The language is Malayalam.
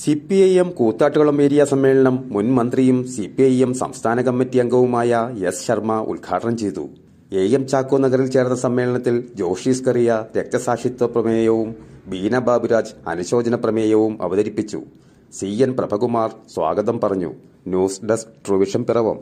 C P I M Koothattukulam area സമ്മേളനം മുൻ മന്ത്രിയും സി പി ഐ എം സംസ്ഥാന കമ്മിറ്റി അംഗവുമായ എസ് ശർമ്മ ഉദ്ഘാടനം ചെയ്തു എ എം ചാക്കോ നഗറിൽ ചേർന്ന സമ്മേളനത്തിൽ ജോഷീസ് കറിയ രക്തസാക്ഷിത്വ പ്രമേയവും ബീന ബാബുരാജ് അനുശോചന പ്രമേയവും അവതരിപ്പിച്ചു സി എൻ പ്രഭകുമാർ സ്വാഗതം പറഞ്ഞു ന്യൂസ് ഡെസ്ക് ട്രൂവിഷൻ പിറവം